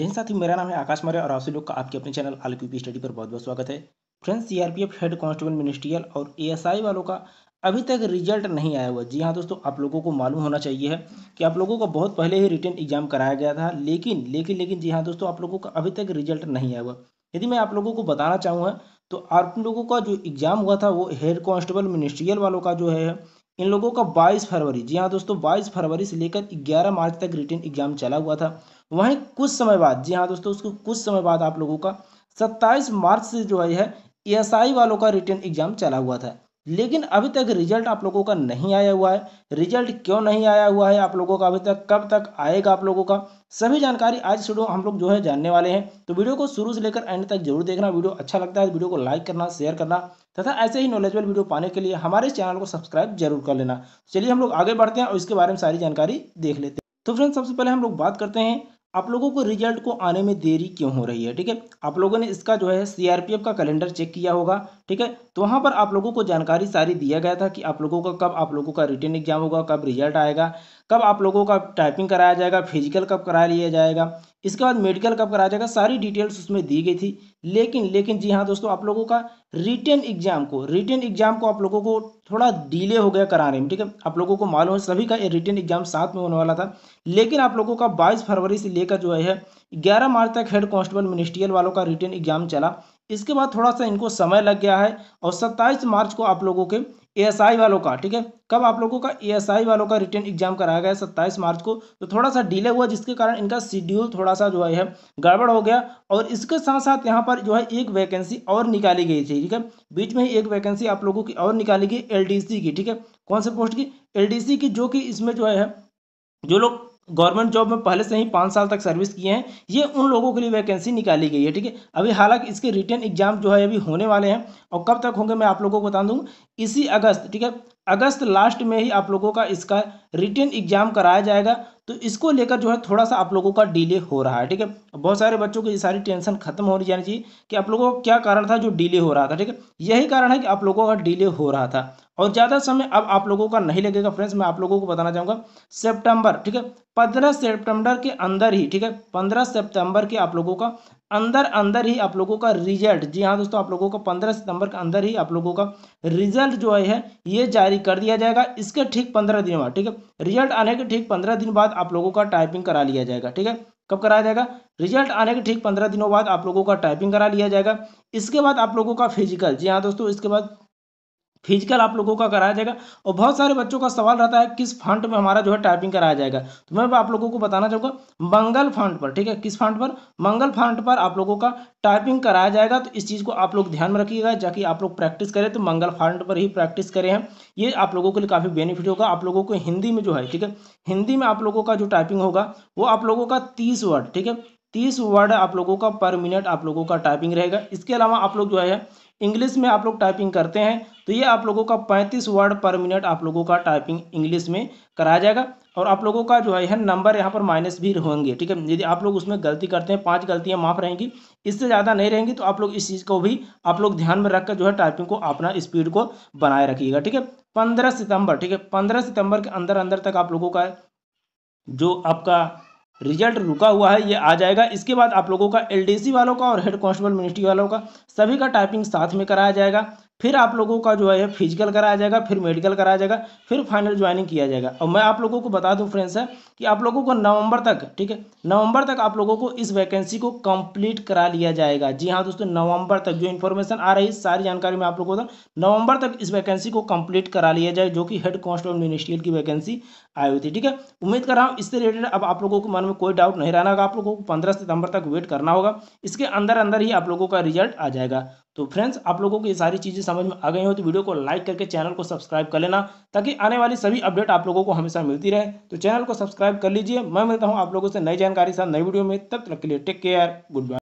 जैन साथी मेरा नाम है आकाश मौर्य और आप लोग का आपके अपने चैनल आल स्टडी पर बहुत बहुत स्वागत है friends CRPF head constable ministerial और एएसआई वालों का अभी तक रिजल्ट नहीं आया हुआ जी हाँ दोस्तों आप लोगों को मालूम होना चाहिए है कि आप लोगों का बहुत पहले ही रिटर्न एग्जाम कराया गया था लेकिन लेकिन लेकिन जी हाँ दोस्तों आप लोगों का अभी तक रिजल्ट नहीं आया हुआ यदि मैं आप लोगों को बताना चाहूँगा तो आप लोगों का जो एग्ज़ाम हुआ था वो हेड कांस्टेबल मिनिस्ट्रियल वालों का जो है इन लोगों का 22 फरवरी जी हाँ दोस्तों 22 फरवरी से लेकर 11 मार्च तक रिटर्न एग्जाम चला हुआ था वहीं कुछ समय बाद जी हाँ दोस्तों उसको कुछ समय बाद आप लोगों का 27 मार्च से जो है एस वालों का रिटर्न एग्जाम चला हुआ था लेकिन अभी तक रिजल्ट आप लोगों का नहीं आया हुआ है रिजल्ट क्यों नहीं आया हुआ है आप लोगों का अभी तक कब तक आएगा आप लोगों का सभी जानकारी आज वीडियो हम लोग जो है जानने वाले हैं तो वीडियो को शुरू से लेकर एंड तक जरूर देखना वीडियो अच्छा लगता है तो वीडियो को लाइक करना शेयर करना तथा ऐसे ही नॉलेजेबल वीडियो पाने के लिए हमारे चैनल को सब्सक्राइब जरूर कर लेना चलिए हम लोग आगे बढ़ते हैं और इसके बारे में सारी जानकारी देख लेते हैं तो फ्रेंड्स सबसे पहले हम लोग बात करते हैं आप लोगों को रिजल्ट को आने में देरी क्यों हो रही है ठीक है आप लोगों ने इसका जो है सीआरपीएफ का कैलेंडर चेक किया होगा ठीक है तो वहाँ पर आप लोगों को जानकारी सारी दिया गया था कि आप लोगों का कब आप लोगों का रिटर्न एग्जाम होगा कब रिजल्ट आएगा कब आप लोगों का टाइपिंग कराया जाएगा फिजिकल कब करा लिया जाएगा इसके बाद मेडिकल कब कराया जाएगा सारी डिटेल्स उसमें दी गई थी लेकिन लेकिन जी हाँ दोस्तों आप लोगों का रिटर्न एग्जाम को रिटर्न एग्जाम को आप लोगों को थोड़ा डिले हो गया कराने में ठीक है आप लोगों को मालूम है सभी का रिटर्न एग्जाम साथ में होने वाला था लेकिन आप लोगों का बाईस फरवरी से लेकर जो है ग्यारह मार्च तक हेड कांस्टेबल मिनिस्ट्रियल वालों का रिटर्न एग्जाम चला इसके बाद थोड़ा सा इनको समय लग गया है और सत्ताईस मार्च को आप लोगों के एएसआई वालों का ठीक है कब आप लोगों का एएसआई वालों का रिटर्न एग्जाम कराया गया सत्ताईस मार्च को तो थोड़ा सा डिले हुआ जिसके कारण इनका शेड्यूल थोड़ा सा जो है गड़बड़ हो गया और इसके साथ साथ यहाँ पर जो है एक वैकेंसी और निकाली गई थी ठीक है बीच में ही एक वैकेंसी आप लोगों की और निकाली गई एल की ठीक है कौन से पोस्ट की एल की जो कि इसमें जो है जो लोग गवर्नमेंट जॉब में पहले से ही पाँच साल तक सर्विस किए हैं ये उन लोगों के लिए वैकेंसी निकाली गई है ठीक है अभी हालांकि इसके रिटर्न एग्जाम जो है अभी होने वाले हैं और कब तक होंगे मैं आप लोगों को बता दूँ इसी अगस्त ठीक है अगस्त लास्ट में ही आप लोगों का इसका रिटर्न एग्जाम कराया जाएगा तो इसको लेकर जो है थोड़ा सा आप लोगों का डिले हो रहा है ठीक है बहुत सारे बच्चों की सारी टेंशन खत्म हो जानी चाहिए कि आप लोगों का क्या कारण था जो डिले हो रहा था ठीक है यही कारण है कि आप लोगों का डिले हो रहा था और ज़्यादा समय अब आप लोगों का नहीं लगेगा फ्रेंड्स मैं आप लोगों को बताना चाहूँगा सेप्टेम्बर ठीक है पंद्रह सेप्टेम्बर के अंदर ही ठीक है पंद्रह सेप्टेम्बर के आप लोगों का अंदर अंदर ही आप लोगों का रिजल्ट जी हाँ दोस्तों आप लोगों का पंद्रह सितंबर के अंदर ही आप लोगों का रिजल्ट जो है ये जारी कर दिया जाएगा इसके ठीक पंद्रह दिन बाद ठीक है रिजल्ट आने के ठीक पंद्रह दिन बाद आप लोगों का टाइपिंग करा लिया जाएगा ठीक है कब कराया जाएगा रिजल्ट आने के ठीक पंद्रह दिनों बाद आप लोगों का टाइपिंग करा लिया जाएगा इसके बाद आप लोगों का फिजिकल जी हाँ दोस्तों इसके बाद फिजिकल आप लोगों का कराया जाएगा और बहुत सारे बच्चों का सवाल रहता है किस फंड में हमारा जो है टाइपिंग कराया जाएगा तो मैं आप लोगों को बताना चाहूंगा मंगल फंड पर ठीक है किस फंड पर मंगल फंड पर आप लोगों का टाइपिंग कराया जाएगा तो इस चीज़ को आप लोग ध्यान में रखिएगा जाकि आप लोग प्रैक्टिस करें तो मंगल फंड पर ही प्रैक्टिस करें हैं ये आप लोगों के लिए काफ़ी बेनिफिट होगा आप लोगों को हिंदी में जो है ठीक है हिंदी में आप लोगों का जो टाइपिंग होगा वो आप लोगों का तीस वर्ड ठीक है तीस वर्ड आप लोगों का पर मिनट आप लोगों का टाइपिंग रहेगा इसके अलावा आप लोग जो है इंग्लिश में आप लोग टाइपिंग करते हैं तो ये आप लोगों का पैंतीस वर्ड पर मिनट आप लोगों का टाइपिंग इंग्लिश में कराया जाएगा और आप लोगों का जो है नंबर यहाँ पर माइनस भी होंगे ठीक है यदि आप लोग उसमें गलती करते हैं पांच गलतियाँ माफ रहेंगी इससे ज़्यादा नहीं रहेंगी तो आप लोग इस चीज़ को भी आप लोग ध्यान में रखकर जो है टाइपिंग को अपना स्पीड को बनाए रखिएगा ठीक है पंद्रह सितंबर ठीक है पंद्रह सितंबर के अंदर अंदर तक आप लोगों का जो आपका रिजल्ट रुका हुआ है ये आ जाएगा इसके बाद आप लोगों का एलडीसी वालों का और हेड कांस्टेबल मिनिस्ट्री वालों का सभी का टाइपिंग साथ में कराया जाएगा फिर आप लोगों का जो है फिजिकल कराया जाएगा फिर मेडिकल कराया जाएगा फिर फाइनल ज्वाइनिंग किया जाएगा और मैं आप लोगों को बता दूं फ्रेंड्स है कि आप लोगों को नवंबर तक ठीक है नवंबर तक आप लोगों को इस वैकेंसी को कंप्लीट करा लिया जाएगा जी हाँ दोस्तों नवंबर तक जो इन्फॉर्मेशन आ रही है सारी जानकारी मैं आप लोगों को नवंबर तक इस वैकेंसी को कंप्लीट करा लिया जाए जो कि हेड कॉन्स्टेबल मिनिस्ट्रियल की वैकेंसी आई हुई थी ठीक है उम्मीद कर रहा हूँ इससे रिलेटेड अब आप लोगों को मन में कोई डाउट नहीं रहना होगा आप लोगों को पंद्रह सितंबर तक वेट करना होगा इसके अंदर अंदर ही आप लोगों का रिजल्ट आ जाएगा तो फ्रेंड्स आप लोगों को ये सारी चीज़ें समझ में आ गई हो तो वीडियो को लाइक करके चैनल को सब्सक्राइब कर लेना ताकि आने वाली सभी अपडेट आप लोगों को हमेशा मिलती रहे तो चैनल को सब्सक्राइब कर लीजिए मैं मिलता हूँ आप लोगों से नई जानकारी साथ नई वीडियो में तब तक के लिए टेक केयर गुड बाय